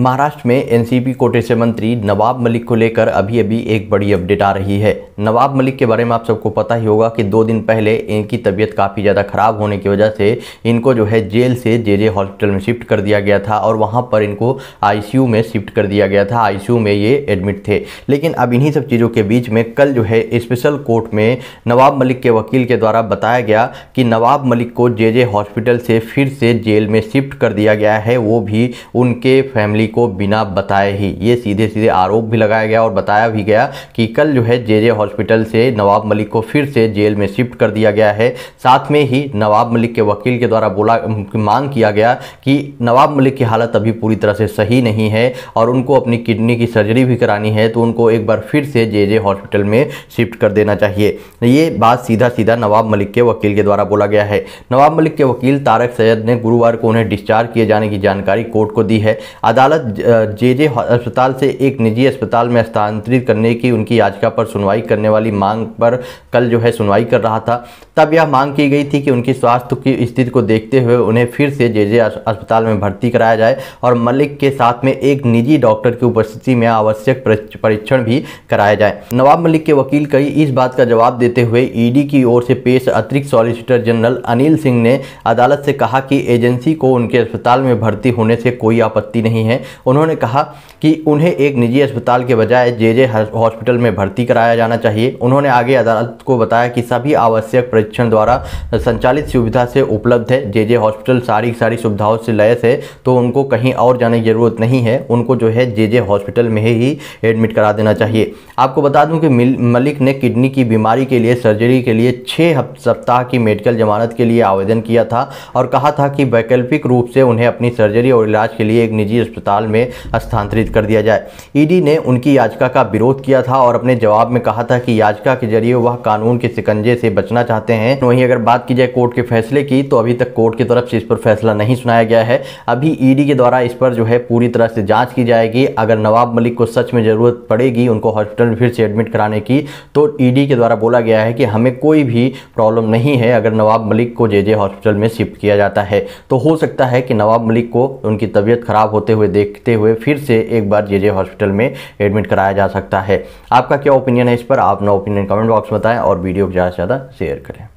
महाराष्ट्र में एनसीपी कोटे से मंत्री नवाब मलिक को लेकर अभी अभी एक बड़ी अपडेट आ रही है नवाब मलिक के बारे में आप सबको पता ही होगा कि दो दिन पहले इनकी तबीयत काफ़ी ज़्यादा ख़राब होने की वजह से इनको जो है जेल से जे जे हॉस्पिटल में शिफ्ट कर दिया गया था और वहाँ पर इनको आई में शिफ्ट कर दिया गया था आई में ये एडमिट थे लेकिन अब इन्हीं सब चीज़ों के बीच में कल जो है स्पेशल कोर्ट में नवाब मलिक के वकील के द्वारा बताया गया कि नवाब मलिक को जे जे हॉस्पिटल से फिर से जेल में शिफ्ट कर दिया गया है वो भी उनके फैमिली फैमिली को बिना बताए ही ये सीधे सीधे आरोप भी लगाया गया और बताया भी गया कि कल जो है जे जे हॉस्पिटल से नवाब मलिक को फिर से जेल में शिफ्ट कर दिया गया है साथ में ही नवाब मलिक के वकील के द्वारा बोला मांग किया गया कि नवाब मलिक की हालत अभी पूरी तरह से सही नहीं है और उनको अपनी किडनी की सर्जरी भी करानी है तो उनको एक बार फिर से जे जे हॉस्पिटल में शिफ्ट कर देना चाहिए ये बात सीधा सीधा नवाब मलिक के वकील के द्वारा बोला गया है नवाब मलिक के वकील तारक सैयद ने गुरुवार को उन्हें डिस्चार्ज किए जाने की जानकारी कोर्ट को दी है अदालत अदालत जे जे अस्पताल से एक निजी अस्पताल में स्थानांतरित करने की उनकी याचिका पर सुनवाई करने वाली मांग पर कल जो है सुनवाई कर रहा था तब यह मांग की गई थी कि उनकी स्वास्थ्य की स्थिति को देखते हुए उन्हें फिर से जे जे अस्पताल में भर्ती कराया जाए और मलिक के साथ में एक निजी डॉक्टर की उपस्थिति में आवश्यक परीक्षण भी कराया जाए नवाब मलिक के वकील कई इस बात का जवाब देते हुए ईडी की ओर से पेश अतिरिक्त सॉलिसिटर जनरल अनिल सिंह ने अदालत से कहा कि एजेंसी को उनके अस्पताल में भर्ती होने से कोई आपत्ति नहीं है हैं उन्होंने कहा कि उन्हें एक निजी अस्पताल के बजाय जे जे हॉस्पिटल में भर्ती कराया जाना चाहिए उन्होंने आगे अदालत को बताया कि सभी आवश्यक परीक्षण द्वारा संचालित सुविधा से उपलब्ध है जे जे हॉस्पिटल सारी सारी सुविधाओं से लैस है तो उनको कहीं और जाने की ज़रूरत नहीं है उनको जो है जे जे हॉस्पिटल में ही एडमिट करा देना चाहिए आपको बता दूं कि मलिक ने किडनी की बीमारी के लिए सर्जरी के लिए छः सप्ताह की मेडिकल जमानत के लिए आवेदन किया था और कहा था कि वैकल्पिक रूप से उन्हें अपनी सर्जरी और इलाज के लिए एक निजी अस्पताल अस्पताल में स्थानांतरित कर दिया जाए ईडी ने उनकी याचिका का विरोध किया था और अपने जवाब में कहा था कि याचिका के जरिए वह कानून के शिकंजे से बचना चाहते हैं वहीं अगर बात की जाए कोर्ट के फैसले की तो अभी तक कोर्ट की तरफ से इस पर फैसला नहीं सुनाया गया है अभी ईडी के द्वारा इस पर जो है पूरी तरह से जांच की जाएगी अगर नवाब मलिक को सच में ज़रूरत पड़ेगी उनको हॉस्पिटल में फिर से एडमिट कराने की तो ईडी के द्वारा बोला गया है कि हमें कोई भी प्रॉब्लम नहीं है अगर नवाब मलिक को जे हॉस्पिटल में शिफ्ट किया जाता है तो हो सकता है कि नवाब मलिक को उनकी तबीयत खराब होते हुए देखते हुए फिर से एक बार जे जे हॉस्पिटल में एडमिट कराया जा सकता है आपका क्या ओपिनियन है इस पर आप अपना ओपिनियन कमेंट बॉक्स में बताएं और वीडियो को ज़्यादा से ज़्यादा शेयर करें